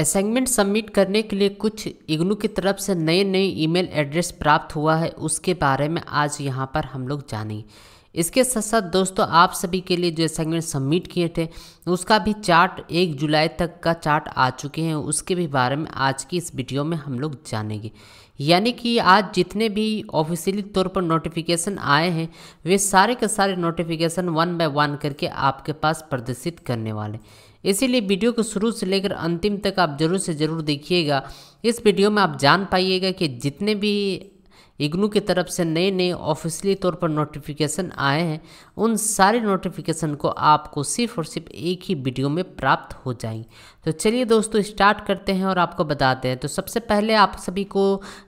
assignment submit करने के लिए कुछ इग्नू की तरफ से नए नए ईमेल एड्रेस प्राप्त हुआ है उसके बारे में आज यहाँ पर हम लोग जानेंगे इसके साथ साथ दोस्तों आप सभी के लिए जो असाइनमेंट सबमिट किए थे उसका भी चार्ट एक जुलाई तक का चार्ट आ चुके हैं उसके भी बारे में आज की इस वीडियो में हम लोग जानेंगे यानी कि आज जितने भी ऑफिशियली तौर पर नोटिफिकेशन आए हैं वे सारे के सारे नोटिफिकेशन वन बाय वन करके आपके पास प्रदर्शित करने वाले हैं इसीलिए वीडियो को शुरू से लेकर अंतिम तक आप जरूर से ज़रूर देखिएगा इस वीडियो में आप जान पाइएगा कि जितने भी इग्नू की तरफ से नए नए ऑफिशियली तौर पर नोटिफिकेशन आए हैं उन सारे नोटिफिकेशन को आपको सिर्फ और सिर्फ एक ही वीडियो में प्राप्त हो जाएंगे तो चलिए दोस्तों स्टार्ट करते हैं और आपको बताते हैं तो सबसे पहले आप सभी को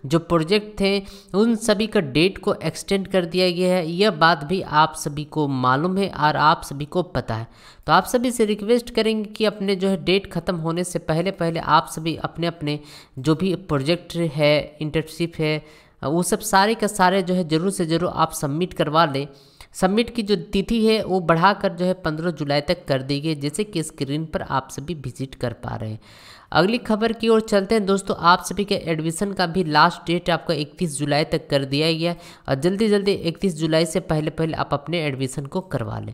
जो प्रोजेक्ट थे उन सभी का डेट को एक्सटेंड कर दिया गया है यह बात भी आप सभी को मालूम है और आप सभी को पता है तो आप सभी से रिक्वेस्ट करेंगे कि अपने जो है डेट ख़त्म होने से पहले पहले आप सभी अपने अपने जो भी प्रोजेक्ट है इंटर्नशिप है वो सब सारे का सारे जो है ज़रूर से ज़रूर आप सबमिट करवा लें सबमिट की जो तिथि है वो बढ़ाकर जो है पंद्रह जुलाई तक कर दी गई जैसे कि स्क्रीन पर आप सभी विजिट कर पा रहे हैं अगली खबर की ओर चलते हैं दोस्तों आप सभी के एडमिशन का भी लास्ट डेट आपका 31 जुलाई तक कर दिया गया है और जल्दी जल्दी 31 जुलाई से पहले पहले आप अपने एडमिशन को करवा लें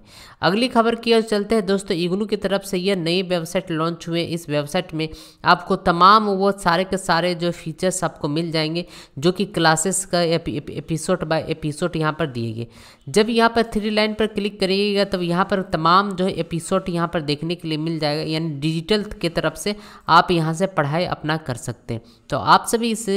अगली खबर की ओर चलते हैं दोस्तों इग्नू की तरफ से यह नई वेबसाइट लॉन्च हुए इस वेबसाइट में आपको तमाम वो सारे के सारे जो फीचर्स आपको मिल जाएंगे जो कि क्लासेस का एपिसोड बाई एपिसोड यहाँ पर दिए गए जब यहाँ पर थ्री लाइन पर क्लिक करिएगा तब यहाँ पर तमाम जो है एपिसोड यहाँ पर देखने के लिए मिल जाएगा यानी डिजिटल के तरफ से आप यहाँ से पढ़ाई अपना कर सकते हैं तो आप सभी इस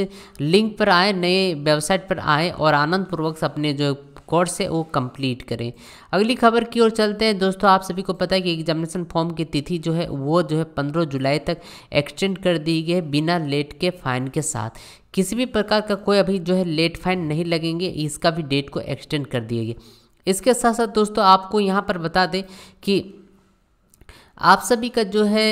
लिंक पर आए नए वेबसाइट पर आए और आनंदपूर्वक अपने जो कोर्स है वो कंप्लीट करें अगली खबर की ओर चलते हैं दोस्तों आप सभी को पता है कि एग्जामिनेशन फॉर्म की तिथि जो है वो जो है पंद्रह जुलाई तक एक्सटेंड कर दी गई है बिना लेट के फाइन के साथ किसी भी प्रकार का कोई अभी जो है लेट फाइन नहीं लगेंगे इसका भी डेट को एक्सटेंड कर दिया गया इसके साथ साथ दोस्तों आपको यहाँ पर बता दें कि आप सभी का जो है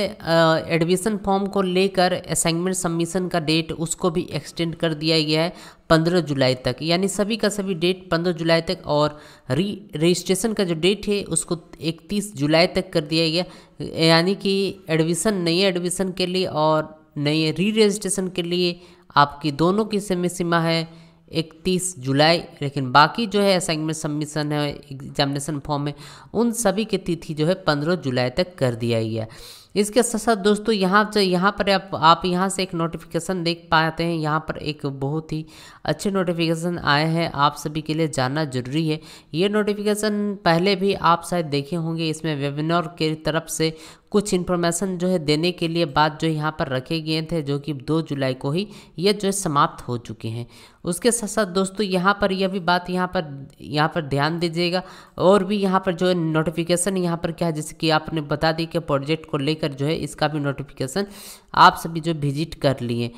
एडमिशन फॉर्म को लेकर असाइनमेंट सबमिशन का डेट उसको भी एक्सटेंड कर दिया गया है पंद्रह जुलाई तक यानी सभी का सभी डेट पंद्रह जुलाई तक और री रजिस्ट्रेशन का जो डेट है उसको इकतीस जुलाई तक कर दिया गया यानी कि एडमिशन नए एडमिशन के लिए और नए री रजिस्ट्रेशन के लिए आपकी दोनों की समय सीमा है इकतीस जुलाई लेकिन बाकी जो है असाइनमेंट सबमिशन है एग्जामिनेशन फॉर्म है उन सभी की तिथि जो है पंद्रह जुलाई तक कर दिया गया इसके साथ साथ दोस्तों यहाँ से यहाँ पर आप आप यहाँ से एक नोटिफिकेशन देख पाते हैं यहाँ पर एक बहुत ही अच्छे नोटिफिकेशन आए हैं आप सभी के लिए जानना जरूरी है ये नोटिफिकेशन पहले भी आप शायद देखे होंगे इसमें वेबिनार की तरफ से कुछ इन्फॉर्मेशन जो है देने के लिए बात जो यहाँ पर रखे गए थे जो कि दो जुलाई को ही ये जो है समाप्त हो चुके हैं उसके साथ साथ दोस्तों यहाँ पर यह भी बात यहाँ पर यहाँ पर ध्यान दीजिएगा और भी यहाँ पर जो नोटिफिकेशन यहाँ पर क्या है जैसे कि आपने बता दी कि प्रोजेक्ट को लेकर लेकर जो है इसका भी नोटिफिकेशन आप सभी जो विजिट कर लिए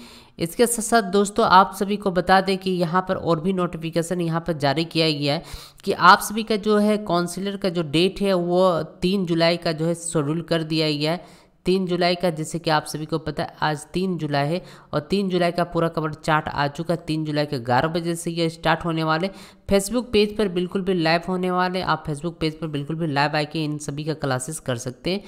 इसके साथ साथ दोस्तों आप सभी को बता दें कि यहाँ पर और भी नोटिफिकेशन यहाँ पर जारी किया गया है कि आप सभी का जो है काउंसिलर का जो डेट है वो तीन जुलाई का जो है शेड्यूल कर दिया गया है तीन जुलाई का जैसे कि आप सभी को पता है आज तीन जुलाई है और तीन जुलाई का पूरा कवर चार्ट आ चुका है तीन जुलाई के ग्यारह बजे से ये स्टार्ट होने वाले फेसबुक पेज पर बिल्कुल भी लाइव होने वाले आप फेसबुक पेज पर बिल्कुल भी लाइव आके इन सभी का क्लासेस कर सकते हैं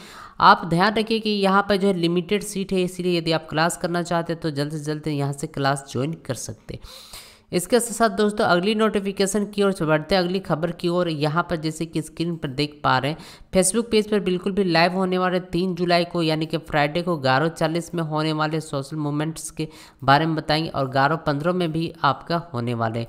आप ध्यान रखिए कि यहाँ पर जो है लिमिटेड सीट है इसीलिए यदि आप क्लास करना चाहते हैं तो जल्द से जल्द यहाँ से क्लास ज्वाइन कर सकते हैं इसके साथ साथ दोस्तों अगली नोटिफिकेशन की ओर बढ़ते अगली खबर की ओर यहाँ पर जैसे कि स्क्रीन पर देख पा रहे हैं फेसबुक पेज पर बिल्कुल भी लाइव होने वाले तीन जुलाई को यानी कि फ्राइडे को ग्यारह चालीस में होने वाले सोशल मूवमेंट्स के बारे में बताएंगे और ग्यारह पंद्रह में भी आपका होने वाले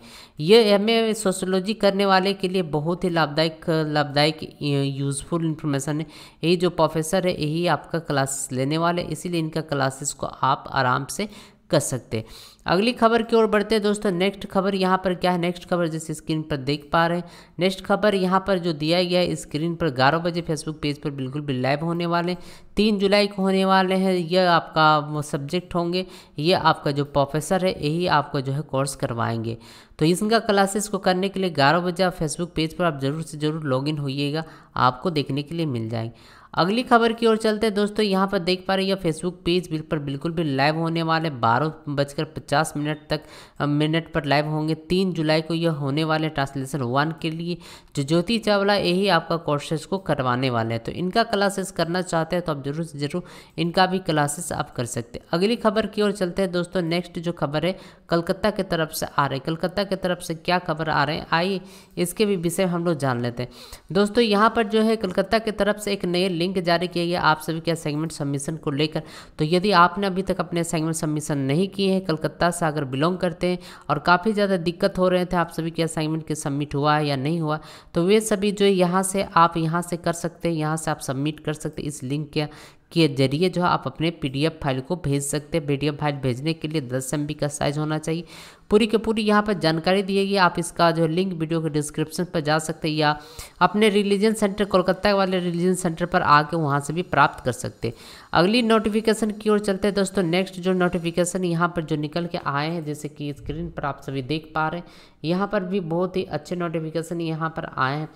ये हमें सोशोलॉजी करने वाले के लिए बहुत ही लाभदायक लाभदायक यूजफुल इन्फॉर्मेशन है यही जो प्रोफेसर है यही आपका क्लासेस लेने वाले इसीलिए इनका क्लासेस को आप आराम से कर सकते अगली खबर की ओर बढ़ते हैं दोस्तों नेक्स्ट खबर यहाँ पर क्या है नेक्स्ट खबर जैसे स्क्रीन पर देख पा रहे हैं नेक्स्ट खबर यहाँ पर जो दिया गया है स्क्रीन पर ग्यारह बजे फेसबुक पेज पर बिल्कुल भी लाइव होने वाले तीन जुलाई को होने वाले हैं यह आपका सब्जेक्ट होंगे ये आपका जो प्रोफेसर है यही आपका जो है कोर्स करवाएंगे तो इनका क्लासेस को करने के लिए ग्यारह बजे आप फेसबुक पेज पर आप ज़रूर से ज़रूर लॉग होइएगा आपको देखने के लिए मिल जाएंगे अगली खबर की ओर चलते हैं दोस्तों यहाँ पर देख पा रहे हैं फेसबुक पेज पर बिल्कुल भी लाइव होने वाले बारह बजकर पचास मिनट तक मिनट पर लाइव होंगे तीन जुलाई को यह होने वाले ट्रांसलेशन वन के लिए जो ज्योति चावला यही आपका कोर्सेज को करवाने वाले हैं तो इनका क्लासेस करना चाहते हैं तो आप जरूर से जरूर इनका भी क्लासेस आप कर सकते हैं अगली खबर की ओर चलते हैं दोस्तों नेक्स्ट जो खबर है कलकत्ता की तरफ से आ रहे कलकत्ता की तरफ से क्या खबर आ रहे हैं आइए इसके भी विषय हम लोग जान लेते हैं दोस्तों यहाँ पर जो है कलकत्ता की तरफ से एक नए लिंक लिंक जारी किया गया आप सभी के सेगमेंट सबमिशन को लेकर तो यदि आपने अभी तक अपने सेगमेंट सबमिशन नहीं किए हैं कलकत्ता से अगर बिलोंग करते हैं और काफ़ी ज़्यादा दिक्कत हो रहे थे आप सभी के असाइनमेंट के सबमिट हुआ है या नहीं हुआ तो वे सभी जो यहाँ से आप यहाँ से कर सकते हैं यहाँ से आप सबमिट कर सकते इस लिंक के के जरिए जो आप अपने पीडीएफ फाइल को भेज सकते हैं पीडीएफ फाइल भेजने के लिए दस एम का साइज होना चाहिए पूरी के पूरी यहाँ पर जानकारी दी गई आप इसका जो लिंक वीडियो के डिस्क्रिप्शन पर जा सकते हैं या अपने रिलीजन सेंटर कोलकाता वाले रिलीजन सेंटर पर आके वहाँ से भी प्राप्त कर सकते हैं अगली नोटिफिकेशन की ओर चलते हैं दोस्तों नेक्स्ट जो नोटिफिकेशन यहाँ पर जो निकल के आए हैं जैसे कि स्क्रीन पर आप सभी देख पा रहे हैं यहाँ पर भी बहुत ही अच्छे नोटिफिकेशन यहाँ पर आए हैं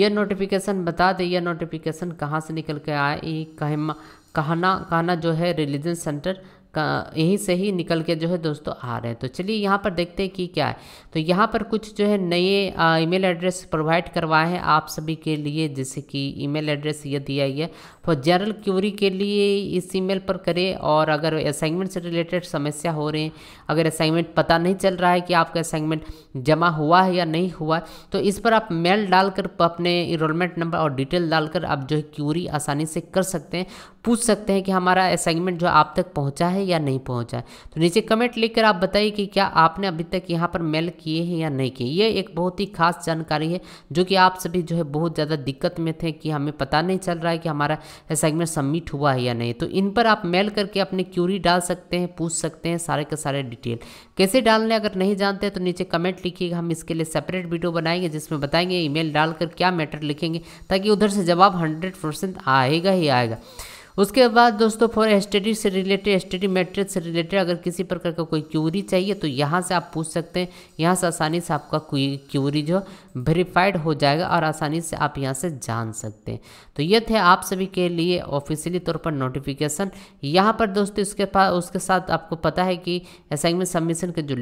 यह नोटिफिकेशन बता दें यह नोटिफिकेशन कहाँ से निकल के आए ये कहना कहना जो है रिलीजन सेंटर यहीं से ही निकल के जो है दोस्तों आ रहे हैं तो चलिए यहाँ पर देखते हैं कि क्या है तो यहाँ पर कुछ जो है नए ईमेल एड्रेस प्रोवाइड करवाए हैं आप सभी के लिए जैसे कि ईमेल एड्रेस ये दिया है फॉर तो जनरल क्यूरी के लिए इस ईमेल पर करें और अगर असाइनमेंट से रिलेटेड समस्या हो रही है अगर असाइनमेंट पता नहीं चल रहा है कि आपका असाइनमेंट जमा हुआ है या नहीं हुआ तो इस पर आप मेल डालकर अपने इनरोलमेंट नंबर और डिटेल डालकर आप जो है क्यूरी आसानी से कर सकते हैं पूछ सकते हैं कि हमारा असाइनमेंट जो आप तक पहुँचा है है या नहीं पहुंचा है तो नीचे कमेंट लिखकर आप बताइए कि क्या आपने अभी तक यहाँ पर मेल किए हैं या नहीं किए ये एक बहुत ही खास जानकारी है जो कि आप सभी जो है बहुत ज़्यादा दिक्कत में थे कि हमें पता नहीं चल रहा है कि हमारा असाइनमेंट सबमिट हुआ है या नहीं तो इन पर आप मेल करके अपनी क्यूरी डाल सकते हैं पूछ सकते हैं सारे के सारे डिटेल कैसे डालने अगर नहीं जानते तो नीचे कमेंट लिखिएगा हम इसके लिए सेपरेट वीडियो बनाएंगे जिसमें बताएंगे ईमेल डालकर क्या मैटर लिखेंगे ताकि उधर से जवाब हंड्रेड परसेंट आएगा ही आएगा उसके बाद दोस्तों फॉर स्टडी से रिलेटेड स्टडी मेट्रिक से रिलेटेड अगर किसी प्रकार का कोई क्यूरी चाहिए तो यहाँ से आप पूछ सकते हैं यहाँ से आसानी से आपका क्यूरी जो वेरीफाइड हो जाएगा और आसानी से आप यहाँ से जान सकते हैं तो ये थे आप सभी के लिए ऑफिशियली तौर पर नोटिफिकेशन यहाँ पर दोस्तों इसके पास उसके साथ आपको पता है कि असाइनमेंट सबमिशन का जो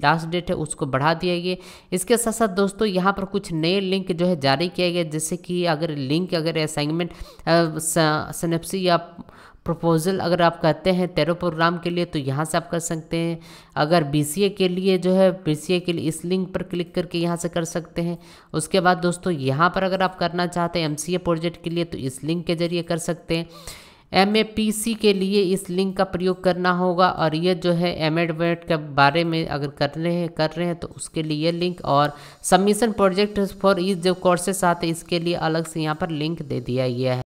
लास्ट डेट है उसको बढ़ा दिया गया इसके साथ साथ दोस्तों यहाँ पर कुछ नए लिंक जो है जारी किया गया जैसे कि अगर लिंक अगर असाइनमेंट सनेप्सी आप प्रपोजल अगर आप कहते हैं तेरह प्रोग्राम के लिए तो यहाँ से आप कर सकते हैं अगर बी के लिए जो है बी के लिए इस लिंक पर क्लिक करके यहाँ से कर सकते हैं उसके बाद दोस्तों यहाँ पर अगर आप करना चाहते हैं एमसीए प्रोजेक्ट के लिए तो इस लिंक के जरिए कर सकते हैं एम ए पी सी के लिए इस लिंक का प्रयोग करना होगा और ये जो है एम एड e के बारे में अगर कर रहे हैं कर रहे हैं तो उसके लिए ये लिंक और सबमिशन प्रोजेक्ट फॉर इस जो कोर्सेस आते हैं इसके लिए अलग से यहाँ पर लिंक दे दिया गया है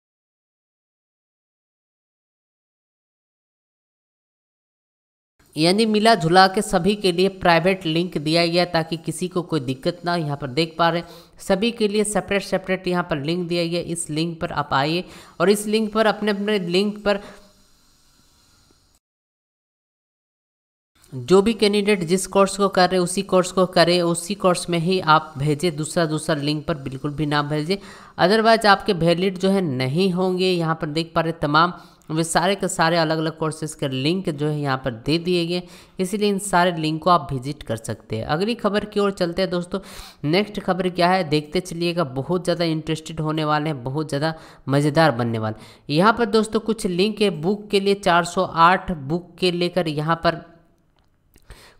यानी मिला जुला के सभी के लिए प्राइवेट लिंक दिया गया ताकि किसी को कोई दिक्कत ना यहाँ पर देख पा रहे सभी के लिए सेपरेट सेपरेट यहाँ पर लिंक दिया गया इस लिंक पर आप आइए और इस लिंक पर अपने अपने लिंक पर जो भी कैंडिडेट जिस कोर्स को कर रहे उसी कोर्स को करे उसी कोर्स में ही आप भेजें दूसरा दूसरा लिंक पर बिल्कुल भी ना भेजें अदरवाइज आपके वैलिड जो है नहीं होंगे यहाँ पर देख पा रहे तमाम वे सारे के सारे अलग अलग कोर्सेज के लिंक जो है यहाँ पर दे दिए गए इसीलिए इन सारे लिंक को आप विजिट कर सकते हैं अगली खबर की ओर चलते हैं दोस्तों नेक्स्ट खबर क्या है देखते चलिएगा बहुत ज़्यादा इंटरेस्टेड होने वाले हैं बहुत ज़्यादा मज़ेदार बनने वाले यहाँ पर दोस्तों कुछ लिंक है बुक के लिए चार बुक के लेकर यहाँ पर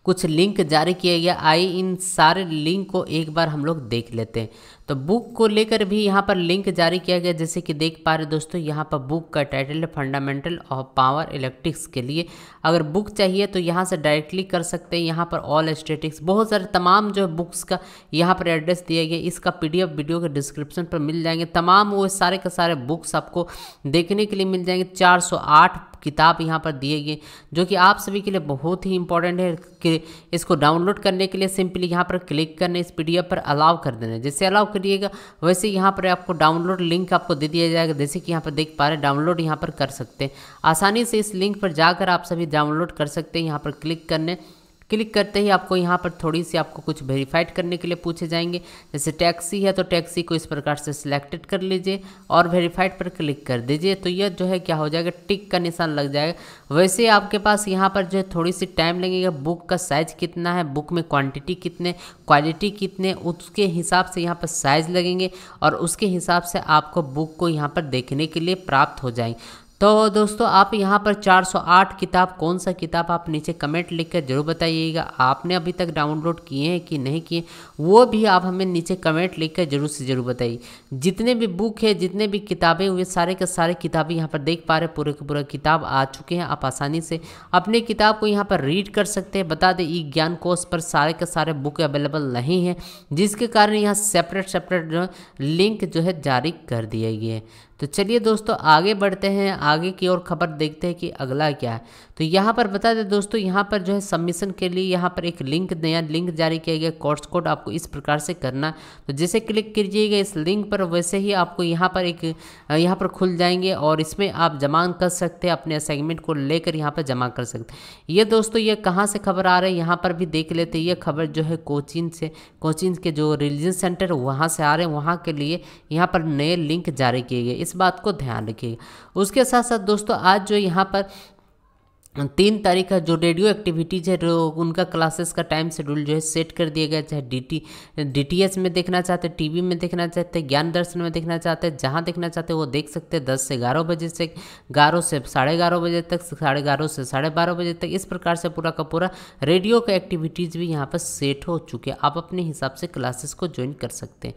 कुछ लिंक जारी किया गया आई इन सारे लिंक को एक बार हम लोग देख लेते हैं तो बुक को लेकर भी यहाँ पर लिंक जारी किया गया जैसे कि देख पा रहे दोस्तों यहाँ पर बुक का टाइटल है फंडामेंटल ऑफ पावर इलेक्ट्रिक्स के लिए अगर बुक चाहिए तो यहाँ से डायरेक्टली कर सकते हैं यहाँ पर ऑल स्टेटिक्स बहुत सारे तमाम जो है बुक्स का यहाँ पर एड्रेस दिया गया इसका पी वीडियो के डिस्क्रिप्शन पर मिल जाएंगे तमाम वो सारे के सारे बुक्स आपको देखने के लिए मिल जाएंगे चार किताब यहाँ पर दिए गए जो कि आप सभी के लिए बहुत ही इंपॉर्टेंट है कि इसको डाउनलोड करने के लिए सिंपली यहाँ पर क्लिक करने इस पी पर अलाउ कर देना जैसे अलाउ करिएगा वैसे यहाँ पर आपको डाउनलोड लिंक आपको दे दिया जाएगा जैसे कि यहाँ पर देख पा रहे हैं डाउनलोड यहाँ पर कर सकते हैं आसानी से इस लिंक पर जाकर आप सभी डाउनलोड कर सकते हैं यहाँ पर क्लिक करने क्लिक करते ही आपको यहाँ पर थोड़ी सी आपको कुछ वेरीफाइड करने के लिए पूछे जाएंगे जैसे टैक्सी है तो टैक्सी को इस प्रकार से सिलेक्टेड कर लीजिए और वेरीफाइड पर क्लिक कर दीजिए तो यह जो है क्या हो जाएगा टिक का निशान लग जाएगा वैसे आपके पास यहाँ पर जो है थोड़ी सी टाइम लगेगा बुक का साइज़ कितना है बुक में क्वान्टिटी कितने क्वालिटी कितने उसके हिसाब से यहाँ पर साइज़ लगेंगे और उसके हिसाब से आपको बुक को यहाँ पर देखने के लिए प्राप्त हो जाएंगे तो दोस्तों आप यहाँ पर 408 किताब कौन सा किताब आप नीचे कमेंट लिख कर जरूर बताइएगा आपने अभी तक डाउनलोड किए हैं कि नहीं किए वो भी आप हमें नीचे कमेंट लिख कर जरूर से जरूर बताइए जितने भी बुक है जितने भी किताबें हुए सारे के सारे किताबें यहाँ पर देख पा रहे पूरे के पूरा किताब आ चुके हैं आप आसानी से अपने किताब को यहाँ पर रीड कर सकते हैं बता दें ई ज्ञान कोर्स पर सारे के सारे बुक अवेलेबल नहीं है जिसके कारण यहाँ सेपरेट सेपरेट लिंक जो है जारी कर गया है तो चलिए दोस्तों आगे बढ़ते हैं आगे की ओर खबर देखते हैं कि अगला क्या है तो यहाँ पर बता दें दोस्तों यहाँ पर जो है सबमिशन के लिए यहाँ पर एक लिंक नया लिंक जारी किया गया कोर्स कोड आपको इस प्रकार से करना तो जैसे क्लिक कीजिएगा इस लिंक पर वैसे ही आपको यहाँ पर एक यहाँ पर खुल जाएंगे और इसमें आप जमा कर सकते हैं अपने असाइनमेंट को लेकर यहाँ पर जमा कर सकते हैं ये दोस्तों ये कहाँ से खबर आ रही है यहाँ पर भी देख लेते हैं ये खबर जो है कोचिंग से कोचिंग के जो रिलीजन सेंटर वहाँ से आ रहे हैं वहाँ के लिए यहाँ पर नए लिंक जारी किए गए इस बात को ध्यान रखिएगा उसके साथ साथ दोस्तों आज जो यहाँ पर तीन तारीख का जो रेडियो एक्टिविटीज है उनका क्लासेस का टाइम शेड्यूल जो है सेट कर दिया गया चाहे D T D T S में देखना चाहते हैं टीवी में देखना चाहते हैं ज्ञान दर्शन में देखना चाहते हैं जहाँ देखना चाहते हैं वो देख सकते हैं दस से ग्यारह बजे से ग्यारह से साढ़े ग्यारह बजे तक साढ़े ग्यारह से साढ़े बारह बजे तक इस प्रकार से पूरा का पूरा रेडियो का एक्टिविटीज़ भी यहाँ पर सेट हो चुके हैं आप अपने हिसाब से क्लासेस को ज्वाइन कर सकते हैं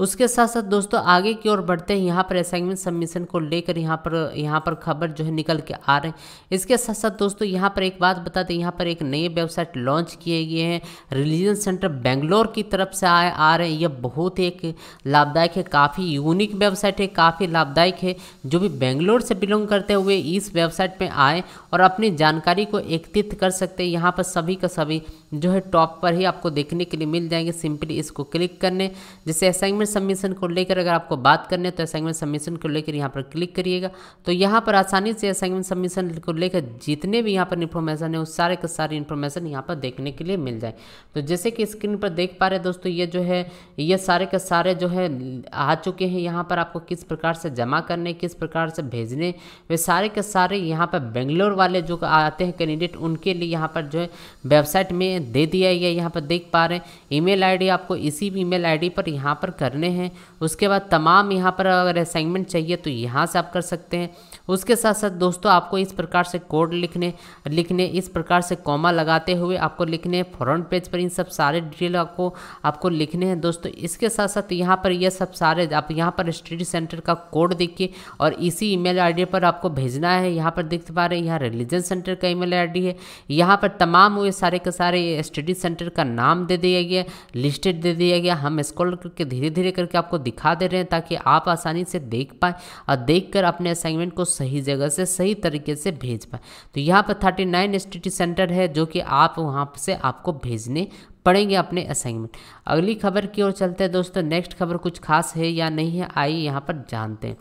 उसके साथ साथ दोस्तों आगे की ओर बढ़ते हैं यहाँ पर असाइनमेंट सबमिशन को लेकर यहाँ पर यहाँ पर खबर जो है निकल के आ रहे हैं इसके साथ साथ दोस्तों यहाँ पर एक बात बताते हैं यहाँ पर एक नए वेबसाइट लॉन्च किए गए हैं रिलीजन सेंटर बेंगलोर की तरफ से आए आ रहे हैं यह बहुत एक लाभदायक है काफ़ी यूनिक वेबसाइट है काफ़ी लाभदायक है जो भी बेंगलोर से बिलोंग करते हुए इस वेबसाइट पर आए और अपनी जानकारी को एकत्रित कर सकते हैं यहाँ पर सभी का सभी जो है टॉप पर ही आपको देखने के लिए मिल जाएंगे सिंपली इसको क्लिक करने जैसे असाइनमेंट सबमिशन को लेकर अगर आपको बात करने तो असाइनमेंट सबमिशन को लेकर यहाँ पर क्लिक करिएगा तो यहाँ पर आसानी से असाइनमेंट सबमिशन को लेकर जितने भी यहाँ पर इन्फॉर्मेशन है उस सारे के सारे इन्फॉर्मेशन यहाँ पर देखने के लिए मिल जाए तो जैसे कि स्क्रीन पर देख पा रहे दोस्तों ये जो है ये सारे के सारे जो है आ चुके हैं यहाँ पर आपको किस प्रकार से जमा करने किस प्रकार से भेजने वे सारे के सारे यहाँ पर बेंगलोर वाले जो आते हैं कैंडिडेट उनके लिए यहाँ पर जो है वेबसाइट में दे दिया है यहाँ पर देख पा रहे हैं ईमेल आईडी आपको इसी भी ईमेल आईडी पर यहाँ पर करने हैं उसके बाद तमाम यहाँ पर अगर असाइनमेंट चाहिए तो यहाँ से आप कर सकते हैं उसके साथ साथ दोस्तों आपको इस प्रकार से कोड लिखने लिखने इस प्रकार से कॉमा लगाते हुए आपको लिखने फ्रंट पेज पर इन सब सारे डिटेल आपको आपको लिखने हैं दोस्तों इसके साथ साथ यहाँ पर यह सब सारे आप यहाँ पर स्टडी सेंटर का कोड देखिए और इसी ईमेल आईडी पर आपको भेजना है यहाँ पर देख पा रहे हैं यहाँ रिलीजन सेंटर का ईमेल आईडी है यहाँ पर तमाम हुए सारे के सारे स्टडी सेंटर का नाम दे दिया गया लिस्टेड दे दिया गया हम स्कॉल करके धीरे धीरे करके आपको दिखा दे रहे हैं ताकि आप आसानी से देख पाएँ और देख कर अपने असाइनमेंट को सही जगह से सही तरीके से भेज पाए तो यहाँ पर थर्टी नाइन स्टडी सेंटर है जो कि आप वहाँ से आपको भेजने पढ़ेंगे अपने असाइनमेंट अगली खबर की ओर चलते हैं दोस्तों नेक्स्ट खबर कुछ खास है या नहीं है आइए यहाँ पर जानते हैं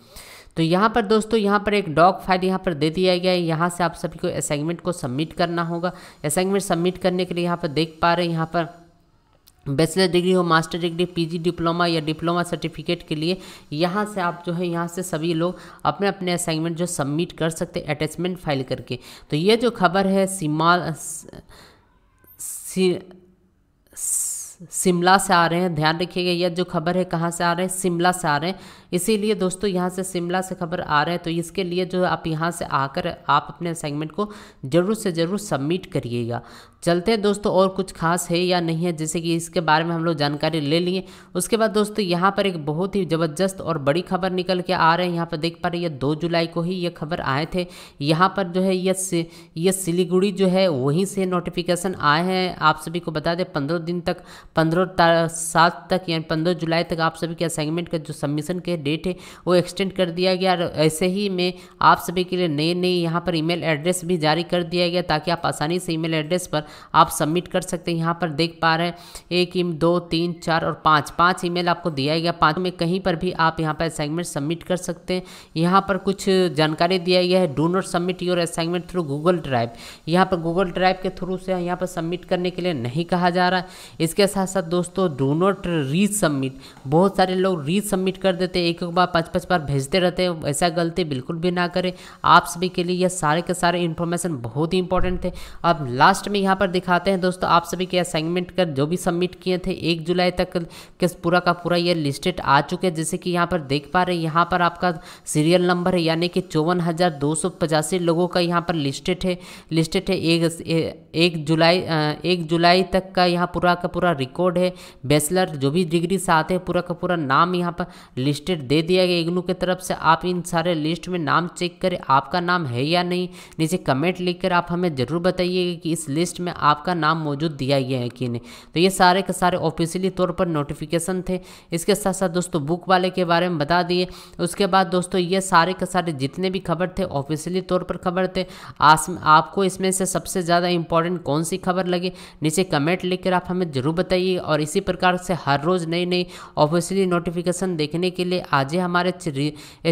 तो यहाँ पर दोस्तों यहाँ पर एक डॉक फाइल यहाँ पर दे दिया गया है यहाँ से आप सभी को असाइनमेंट को सबमिट करना होगा असाइनमेंट सबमिट करने के लिए यहाँ पर देख पा रहे हैं यहाँ पर बैचलर डिग्री हो मास्टर डिग्री पीजी डिप्लोमा या डिप्लोमा सर्टिफिकेट के लिए यहाँ से आप जो है यहाँ से सभी लोग अपने अपने असाइनमेंट जो सबमिट कर सकते हैं अटैचमेंट फाइल करके तो ये जो खबर है सीमा सी, शिमला से आ रहे हैं ध्यान रखिएगा यह जो खबर है कहाँ से आ रहे हैं शिमला से आ रहे हैं इसीलिए दोस्तों यहाँ से शिमला से खबर आ रहा है तो इसके लिए जो आप यहाँ से आकर आप अपने असाइनमेंट को ज़रूर से ज़रूर सबमिट करिएगा चलते हैं दोस्तों और कुछ खास है या नहीं है जैसे कि इसके बारे में हम लोग जानकारी ले लिए उसके बाद दोस्तों यहाँ पर एक बहुत ही ज़बरदस्त और बड़ी खबर निकल के आ रहे हैं यहाँ पर देख पा रहे हैं दो जुलाई को ही ये खबर आए थे यहाँ पर जो है ये ये सिलीगुड़ी जो है वहीं से नोटिफिकेशन आए हैं आप सभी को बता दें पंद्रह दिन तक पंद्रह सात तक यानी पंद्रह जुलाई तक आप सभी के असाइनमेंट का जो सबमिशन के डेट है वो एक्सटेंड कर दिया गया और ऐसे ही में आप सभी के लिए नए नए यहाँ पर ईमेल एड्रेस भी जारी कर दिया गया ताकि आप आसानी से ईमेल एड्रेस पर आप सबमिट कर सकते हैं यहाँ पर देख पा रहे हैं एक दो तीन चार और पाँच पाँच ई आपको दिया गया पाँच में कहीं पर भी आप यहाँ पर असाइनमेंट सबमिट कर सकते हैं यहाँ पर कुछ जानकारी दिया गया है do not submit your assignment through Google Drive यहाँ पर गूगल ड्राइव के थ्रू से यहाँ पर सबमिट करने के लिए नहीं कहा जा रहा है इसके साथ साथ दोस्तों डू नॉट री सबमिट बहुत सारे लोग री सबमिट कर देते हैं एक एक बार पाँच पाँच बार भेजते रहते हैं ऐसा गलती बिल्कुल भी ना करें आप सभी के लिए यह सारे के सारे इन्फॉर्मेशन बहुत ही इंपॉर्टेंट थे अब लास्ट में यहाँ पर दिखाते हैं दोस्तों आप सभी के असाइनमेंट कर जो भी सबमिट किए थे एक जुलाई तक के पूरा का पूरा ये लिस्टेड आ चुके हैं जैसे कि यहाँ पर देख पा रहे हैं यहाँ पर आपका सीरियल नंबर है यानी कि चौवन लोगों का यहाँ पर लिस्टेड है लिस्टेड है एक एक जुलाई एक जुलाई तक का यहाँ पूरा का पूरा रिकॉर्ड है बैचलर जो भी डिग्री से आते हैं पूरा का पूरा नाम यहाँ पर लिस्टेड अपडेट दे दिया गया इग्नू की तरफ से आप इन सारे लिस्ट में नाम चेक करें आपका नाम है या नहीं नीचे कमेंट लिखकर आप हमें ज़रूर बताइएगा कि इस लिस्ट में आपका नाम मौजूद दिया गया है कि नहीं तो ये सारे के सारे ऑफिशियली तौर पर नोटिफिकेशन थे इसके साथ साथ दोस्तों बुक वाले के बारे में बता दिए उसके बाद दोस्तों ये सारे के सारे जितने भी खबर थे ऑफिशियली तौर पर खबर थे आस आपको इसमें से सबसे ज़्यादा इंपॉर्टेंट कौन सी खबर लगी नीचे कमेंट लिखकर आप हमें ज़रूर बताइए और इसी प्रकार से हर रोज़ नई नई ऑफिशियली नोटिफिकेशन देखने के लिए आज ही हमारे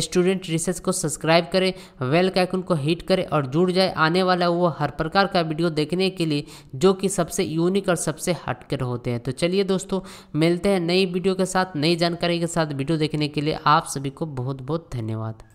स्टूडेंट रिसर्च को सब्सक्राइब करें वेल कैकुन को हिट करें और जुड़ जाए आने वाला वो हर प्रकार का वीडियो देखने के लिए जो कि सबसे यूनिक और सबसे हटकर होते हैं तो चलिए दोस्तों मिलते हैं नई वीडियो के साथ नई जानकारी के साथ वीडियो देखने के लिए आप सभी को बहुत बहुत धन्यवाद